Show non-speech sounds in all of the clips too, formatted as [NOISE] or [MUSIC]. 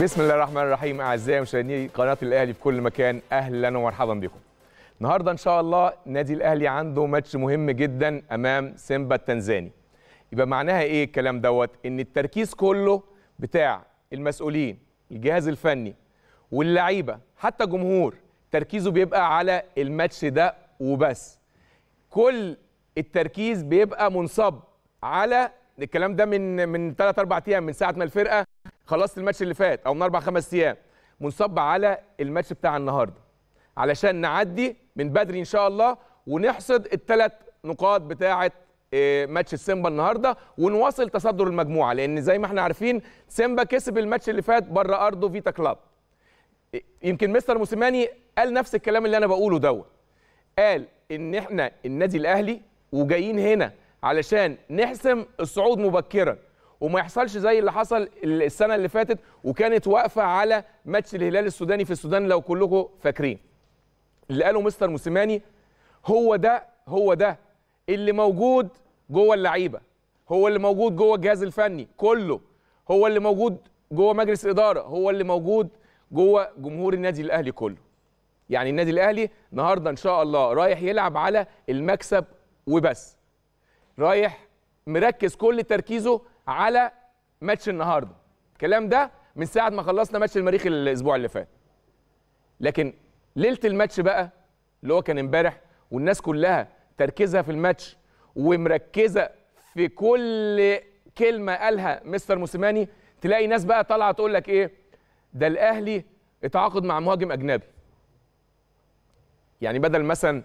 بسم الله الرحمن الرحيم اعزائي مشاهدي قناه الاهلي في كل مكان اهلا ومرحبا بكم النهارده ان شاء الله نادي الاهلي عنده ماتش مهم جدا امام سيمبا التنزاني يبقى معناها ايه الكلام دوت ان التركيز كله بتاع المسؤولين الجهاز الفني واللعيبه حتى جمهور تركيزه بيبقى على الماتش ده وبس كل التركيز بيبقى منصب على الكلام ده من من ثلاث اربع ايام من ساعه ما الفرقه خلصت الماتش اللي فات او من اربع خمس ايام منصب على الماتش بتاع النهارده علشان نعدي من بدري ان شاء الله ونحصد الثلاث نقاط بتاعه آه، ماتش سيمبا النهارده ونواصل تصدر المجموعه لان زي ما احنا عارفين سيمبا كسب الماتش اللي فات بره ارضه فيتا كلاب يمكن مستر موسيماني قال نفس الكلام اللي انا بقوله دوت قال ان احنا النادي الاهلي وجايين هنا علشان نحسم الصعود مبكرا وما يحصلش زي اللي حصل السنه اللي فاتت وكانت واقفه على ماتش الهلال السوداني في السودان لو كلكم فاكرين اللي قاله مستر موسيماني هو ده هو ده اللي موجود جوه اللعيبه هو اللي موجود جوه الجهاز الفني كله هو اللي موجود جوه مجلس الاداره هو اللي موجود جوه جمهور النادي الاهلي كله يعني النادي الاهلي النهارده ان شاء الله رايح يلعب على المكسب وبس رايح مركز كل تركيزه على ماتش النهارده الكلام ده من ساعه ما خلصنا ماتش المريخ الاسبوع اللي فات لكن ليله الماتش بقى اللي هو كان امبارح والناس كلها تركيزها في الماتش ومركزه في كل كلمه قالها مستر موسيماني تلاقي ناس بقى طالعه تقول لك ايه ده الاهلي اتعاقد مع مهاجم اجنبي يعني بدل مثلا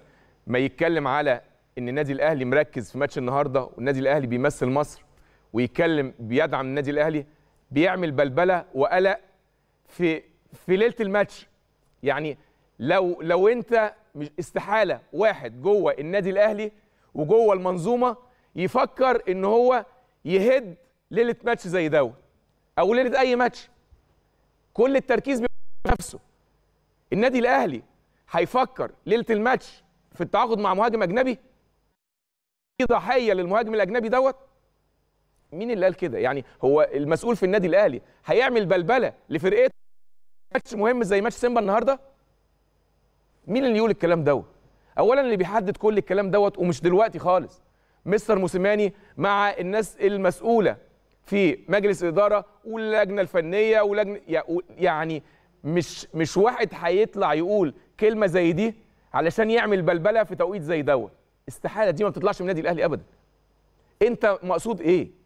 ما يتكلم على ان النادي الاهلي مركز في ماتش النهارده والنادي الاهلي بيمثل مصر ويكلم بيدعم النادي الاهلي بيعمل بلبله وقلق في في ليله الماتش يعني لو لو انت مش استحاله واحد جوه النادي الاهلي وجوه المنظومه يفكر ان هو يهد ليله ماتش زي دوت او ليله اي ماتش كل التركيز نفسه النادي الاهلي هيفكر ليله الماتش في التعاقد مع مهاجم اجنبي ضحيه للمهاجم الاجنبي دوت مين اللي قال كده يعني هو المسؤول في النادي الاهلي هيعمل بلبله لفرقته ماتش مهم زي ماتش سيمبا النهارده مين اللي يقول الكلام دوت اولا اللي بيحدد كل الكلام دوت ومش دلوقتي خالص مستر موسيماني مع الناس المسؤوله في مجلس الاداره واللجنه الفنيه ولجنه يعني مش مش واحد هيطلع يقول كلمه زي دي علشان يعمل بلبله في توقيت زي دوت استحاله دي ما بتطلعش من النادي الاهلي ابدا انت مقصود ايه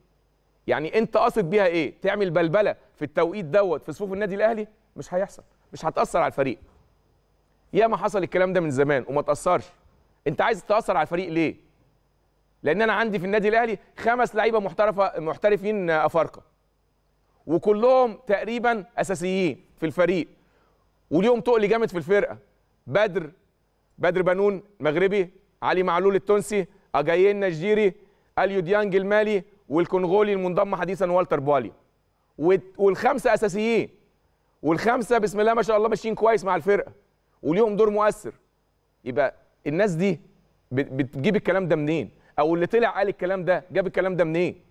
يعني انت قاصد بيها ايه تعمل بلبله في التوقيت دوت في صفوف النادي الاهلي مش هيحصل مش هتاثر على الفريق ياما حصل الكلام ده من زمان وما تاثرش انت عايز تاثر على الفريق ليه لان انا عندي في النادي الاهلي خمس لعيبه محترفه محترفين افارقه آه، وكلهم تقريبا اساسيين في الفريق وليهم تقل جامد في الفرقه بدر بدر بنون مغربي علي معلول التونسي اجايين نجيري اليو ديانج المالي والكونغولي المنضم حديثا والتر بوالي والخمسه اساسيين والخمسه بسم الله ما شاء الله ماشيين كويس مع الفرقه وليهم دور مؤثر يبقى الناس دي بتجيب الكلام ده منين او اللي طلع قال الكلام ده جاب الكلام ده منين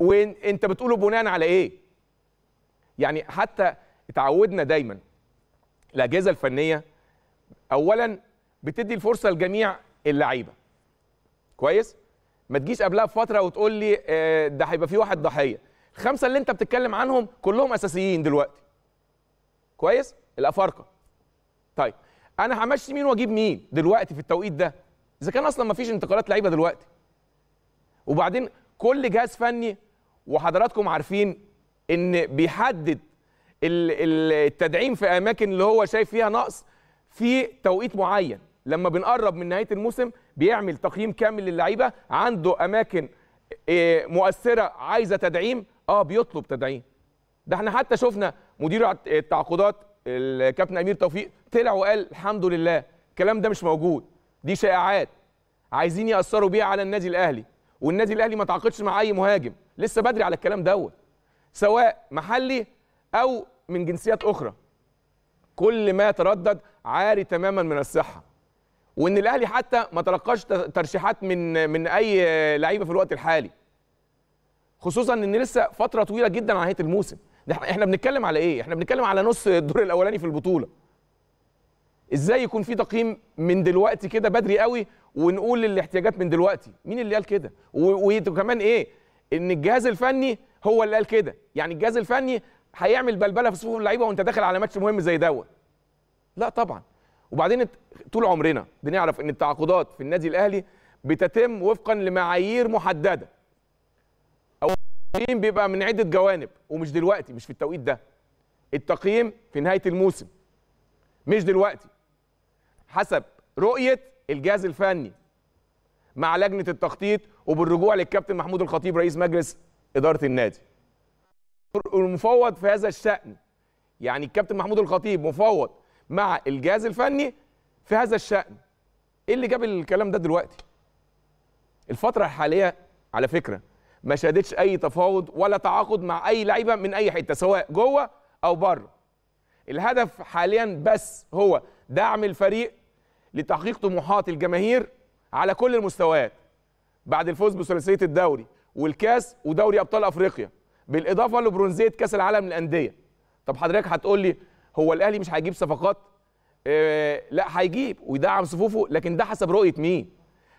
وانت بتقوله بناء على ايه يعني حتى اتعودنا دايما الاجهزه الفنيه اولا بتدي الفرصه لجميع اللعيبه كويس ما تجيش قبلها بفتره وتقول لي آه، ده هيبقى في واحد ضحيه الخمسه اللي انت بتتكلم عنهم كلهم اساسيين دلوقتي كويس الافارقه طيب انا همشي مين واجيب مين دلوقتي في التوقيت ده اذا كان اصلا ما فيش انتقالات لعيبه دلوقتي وبعدين كل جهاز فني وحضراتكم عارفين ان بيحدد التدعيم في اماكن اللي هو شايف فيها نقص في توقيت معين لما بنقرب من نهايه الموسم بيعمل تقييم كامل للعيبه عنده اماكن إيه، مؤثره عايزه تدعيم اه بيطلب تدعيم ده احنا حتى شفنا مدير التعاقدات الكابتن امير توفيق طلع وقال الحمد لله الكلام ده مش موجود دي شائعات عايزين ياثروا بيها على النادي الاهلي والنادي الاهلي ما تعاقدش مع اي مهاجم لسه بدري على الكلام دوت سواء محلي او من جنسيات اخرى كل ما تردد عاري تماما من الصحه وان الاهلي حتى ما تلقاش ترشيحات من من اي لعيبه في الوقت الحالي خصوصا ان لسه فتره طويله جدا على نهايه الموسم ده احنا بنتكلم على ايه احنا بنتكلم على نص الدور الاولاني في البطوله ازاي يكون في تقييم من دلوقتي كده بدري قوي ونقول الاحتياجات من دلوقتي مين اللي قال كده وكمان ايه ان الجهاز الفني هو اللي قال كده يعني الجهاز الفني هيعمل بلبله في صفوف اللعيبه وانت داخل على ماتش مهم زي دوت لا طبعا وبعدين طول عمرنا بنعرف ان التعاقدات في النادي الاهلي بتتم وفقا لمعايير محدده او التقييم بيبقى من عده جوانب ومش دلوقتي مش في التوقيت ده التقييم في نهايه الموسم مش دلوقتي حسب رؤيه الجهاز الفني مع لجنه التخطيط وبالرجوع للكابتن محمود الخطيب رئيس مجلس اداره النادي المفوض في هذا الشان يعني الكابتن محمود الخطيب مفوض مع الجهاز الفني في هذا الشأن ايه اللي جاب الكلام ده دلوقتي الفترة الحالية على فكرة ما شهدتش اي تفاوض ولا تعاقد مع اي لعيبة من اي حتة سواء جوه او بره الهدف حاليا بس هو دعم الفريق لتحقيق طموحات الجماهير على كل المستويات بعد الفوز بثلاثيه الدوري والكاس ودوري ابطال افريقيا بالاضافه لبرونزيه كاس العالم للانديه طب حضرتك هتقول لي هو الاهلي مش هيجيب صفقات آه، لا هيجيب ويدعم صفوفه لكن ده حسب رؤيه مين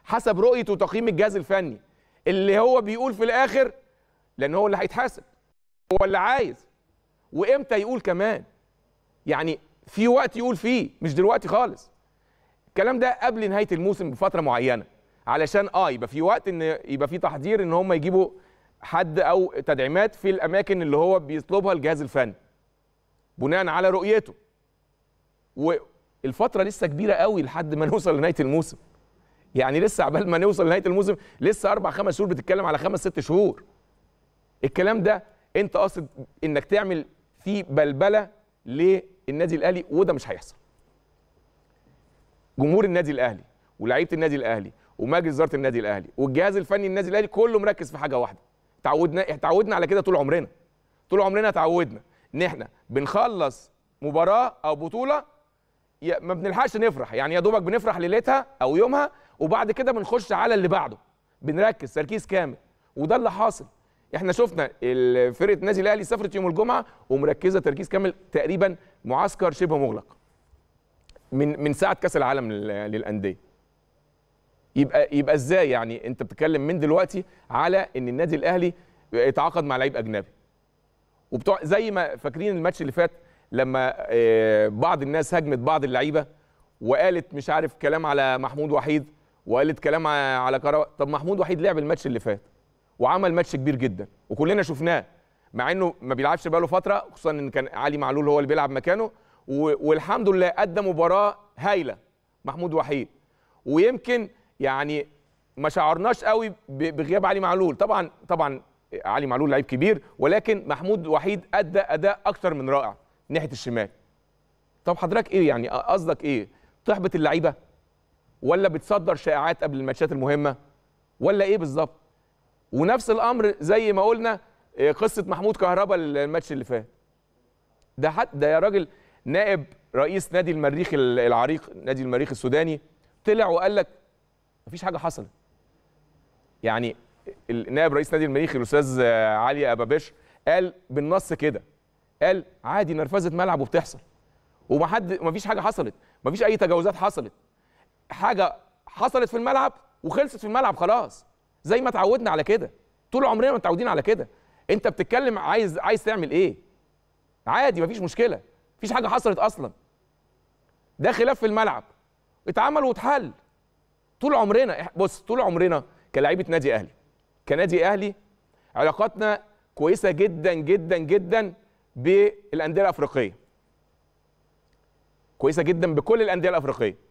حسب رؤيه وتقييم الجهاز الفني اللي هو بيقول في الاخر لان هو اللي هيتحاسب هو اللي عايز وامتى يقول كمان يعني في وقت يقول فيه مش دلوقتي خالص الكلام ده قبل نهايه الموسم بفتره معينه علشان اه يبقى في وقت ان يبقى في تحضير ان هم يجيبوا حد او تدعيمات في الاماكن اللي هو بيطلبها الجهاز الفني بناء على رؤيته والفتره لسه كبيره قوي لحد ما [LAUGHS] نوصل لنهايه الموسم يعني لسه عبال ما نوصل لنهايه الموسم لسه اربع خمس شهور بتتكلم على خمس ست شهور الكلام ده انت قاصد انك تعمل فيه بلبله للنادي الاهلي وده مش هيحصل جمهور النادي الاهلي ولاعيبه النادي الاهلي ومجلس اداره النادي الاهلي والجهاز الفني النادي الاهلي كله مركز في حاجه واحده تعودنا تعودنا على كده طول عمرنا طول عمرنا تعودنا ان احنا بنخلص مباراه او بطوله ما بنلحقش نفرح يعني يا دوبك بنفرح ليلتها او يومها وبعد كده بنخش على اللي بعده بنركز تركيز كامل وده اللي حاصل احنا شفنا فرقه النادي الاهلي سافرت يوم الجمعه ومركزه تركيز كامل تقريبا معسكر شبه مغلق من من ساعه كاس العالم للانديه يبقى يبقى ازاي يعني انت بتتكلم من دلوقتي على ان النادي الاهلي يتعاقد مع لعيب اجنبي وبتوع زي ما فاكرين الماتش اللي فات لما آه، بعض الناس هاجمت بعض اللعيبه وقالت مش عارف كلام على محمود وحيد وقالت كلام على كرا طب محمود وحيد لعب الماتش اللي فات وعمل ماتش كبير جدا وكلنا شفناه مع انه ما بيلعبش بقاله فتره خصوصا ان كان علي معلول هو اللي بيلعب مكانه والحمد لله ادى مباراه هايله محمود وحيد ويمكن يعني ما شعرناش قوي بغياب علي معلول طبعا طبعا علي معلول لعيب كبير ولكن محمود وحيد ادى اداء اكثر من رائع ناحيه الشمال طب حضرتك ايه يعني قصدك ايه تحبط اللعيبه ولا بتصدر شائعات قبل الماتشات المهمه ولا ايه بالظبط ونفس الامر زي ما قلنا آه، قصه محمود كهربا الماتش اللي فات ده حد ده يا راجل نائب رئيس نادي المريخ العريق نادي المريخ السوداني طلع وقال لك مفيش حاجه حصلت يعني النائب رئيس نادي المريخ الاستاذ علي ابابش قال بالنص كده قال عادي نرفزه ملعب وبتحصل ومحد مفيش حاجه حصلت مفيش اي تجاوزات حصلت حاجه حصلت في الملعب وخلصت في الملعب خلاص زي ما اتعودنا على كده طول عمرنا متعودين على كده انت بتتكلم عايز عايز تعمل ايه عادي مفيش مشكله مفيش حاجه حصلت اصلا ده خلاف في الملعب اتعمل واتحل طول عمرنا بص طول عمرنا كلاعيبه نادي اهلي كنادي اهلي علاقاتنا كويسه جدا جدا جدا بالانديه الافريقيه كويسه جدا بكل الانديه الافريقيه